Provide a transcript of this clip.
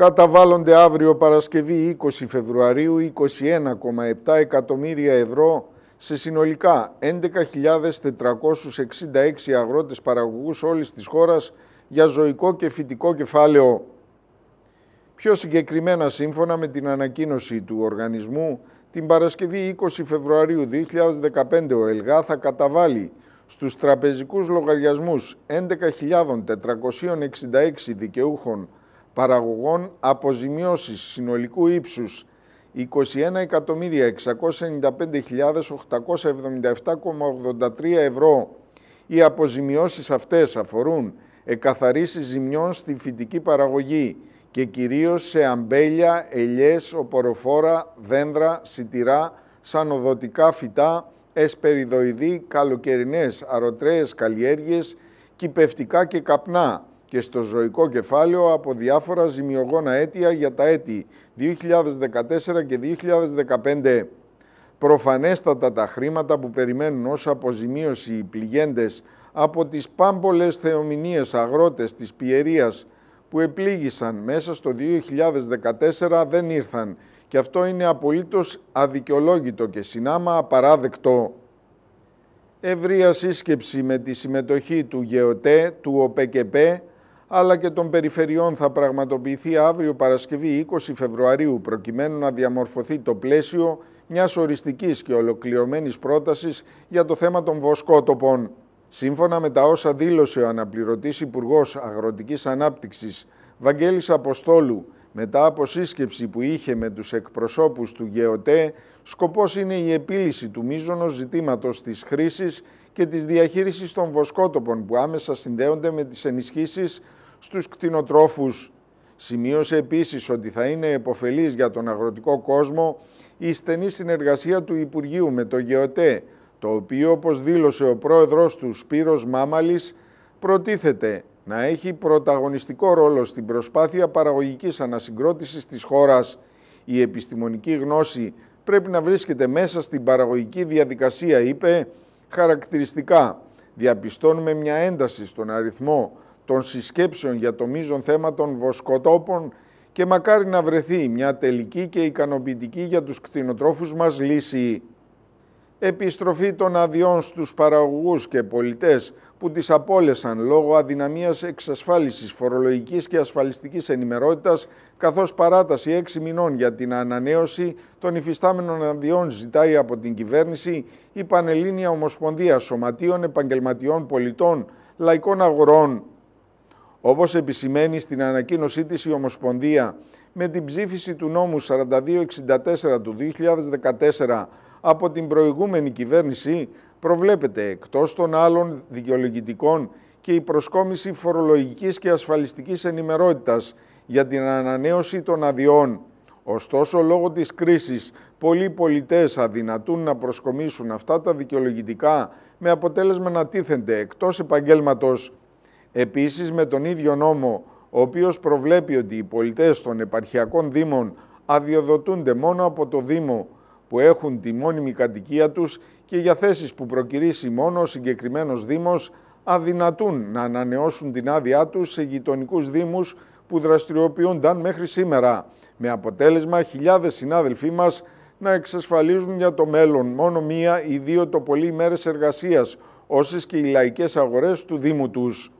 καταβάλλονται αύριο Παρασκευή 20 Φεβρουαρίου 21,7 εκατομμύρια ευρώ σε συνολικά 11.466 αγρότες παραγωγούς όλης της χώρας για ζωικό και φυτικό κεφάλαιο. Πιο συγκεκριμένα σύμφωνα με την ανακοίνωση του οργανισμού, την Παρασκευή 20 Φεβρουαρίου 2015 ο ΕΛΓΑ θα καταβάλει στους τραπεζικούς λογαριασμούς 11.466 δικαιούχων παραγωγών αποζημιώσεις συνολικού ύψους 21.695.877,83 ευρώ. Οι αποζημιώσεις αυτές αφορούν εκαθαρίσεις ζημιών στη φυτική παραγωγή και κυρίως σε αμπέλια, ελιές, οποροφόρα, δέντρα, σιτηρά, σανοδοτικά φυτά, εσπεριδοειδή, καλοκαιρινές, αρωτρέες καλλιέργειες, κυπευτικά και καπνά, και στο ζωικό κεφάλαιο από διάφορα ζημιογόνα αίτια για τα έτη 2014 και 2015. Προφανέστατα τα χρήματα που περιμένουν ως αποζημίωση οι πληγέντες από τις πάμπολες θεομηνίες αγρότες της Πιερίας που επλήγησαν μέσα στο 2014 δεν ήρθαν και αυτό είναι απολύτως αδικαιολόγητο και συνάμα απαράδεκτο. Ευρεία σύσκεψη με τη συμμετοχή του ΓΕΟΤΕ, του ΟΠΕΚΕΠΕ, αλλά και των περιφερειών θα πραγματοποιηθεί αύριο Παρασκευή 20 Φεβρουαρίου προκειμένου να διαμορφωθεί το πλαίσιο μιας οριστικής και ολοκληρωμένης πρότασης για το θέμα των βοσκότοπων. Σύμφωνα με τα όσα δήλωσε ο αναπληρωτής Υπουργός Αγροτικής Ανάπτυξης Βαγγέλης Αποστόλου μετά από σύσκεψη που είχε με τους εκπροσώπους του ΓΕΟΤΕ, σκοπός είναι η επίλυση του μείζωνος ζητήματος της χρήσης και της διαχείρισης των βοσκότοπων που άμεσα συνδέονται με τις ενισχύσεις στους κτηνοτρόφους. Σημείωσε επίσης ότι θα είναι επωφελής για τον αγροτικό κόσμο η στενή συνεργασία του Υπουργείου με το ΓΕΟΤΕ, το οποίο, όπως δήλωσε ο πρόεδρος του Σπύρος Μάμαλης, προτίθεται να έχει πρωταγωνιστικό ρόλο στην προσπάθεια παραγωγικής ανασυγκρότησης της χώρας. Η επιστημονική γνώση πρέπει να βρίσκεται μέσα στην παραγωγική διαδικασία, είπε, χαρακτηριστικά. Διαπιστώνουμε μια ένταση στον αριθμό των συσκέψεων για το μείζον θέμα των βοσκοτόπων και μακάρι να βρεθεί μια τελική και ικανοποιητική για τους κτηνοτρόφους μας λύση. Επιστροφή των αδειών στους παραγωγούς και πολιτές που τις απόλεσαν λόγω αδυναμίας εξασφάλισης φορολογικής και ασφαλιστικής ενημερότητας, καθώς παράταση έξι μηνών για την ανανέωση των υφιστάμενων αδειών ζητάει από την κυβέρνηση η Πανελλήνια Ομοσπονδία Σωματείων Επαγγελματιών Πολιτών Λαϊκών Αγορών όπως επισημαίνει στην ανακοίνωσή της η Ομοσπονδία με την ψήφιση του νόμου 4264 του 2014 από την προηγούμενη κυβέρνηση προβλέπεται εκτός των άλλων δικαιολογητικών και η προσκόμιση φορολογικής και ασφαλιστικής ενημερότητας για την ανανέωση των αδειών. Ωστόσο, λόγω της κρίσης, πολλοί πολιτές αδυνατούν να προσκομίσουν αυτά τα δικαιολογητικά με αποτέλεσμα να τίθενται εκτός επαγγέλματος Επίσης με τον ίδιο νόμο, ο οποίος προβλέπει ότι οι πολιτές των επαρχιακών δήμων αδειοδοτούνται μόνο από το Δήμο που έχουν τη μόνιμη κατοικία τους και για θέσεις που προκυρήσει μόνο ο συγκεκριμένος Δήμος αδυνατούν να ανανεώσουν την άδειά τους σε γειτονικούς Δήμους που δραστηριοποιούνταν μέχρι σήμερα, με αποτέλεσμα χιλιάδες συνάδελφοί μας να εξασφαλίζουν για το μέλλον μόνο μία ή δύο το πολύ μέρες εργασίας, όσες και οι λαϊκές αγορές του Δήμου τους.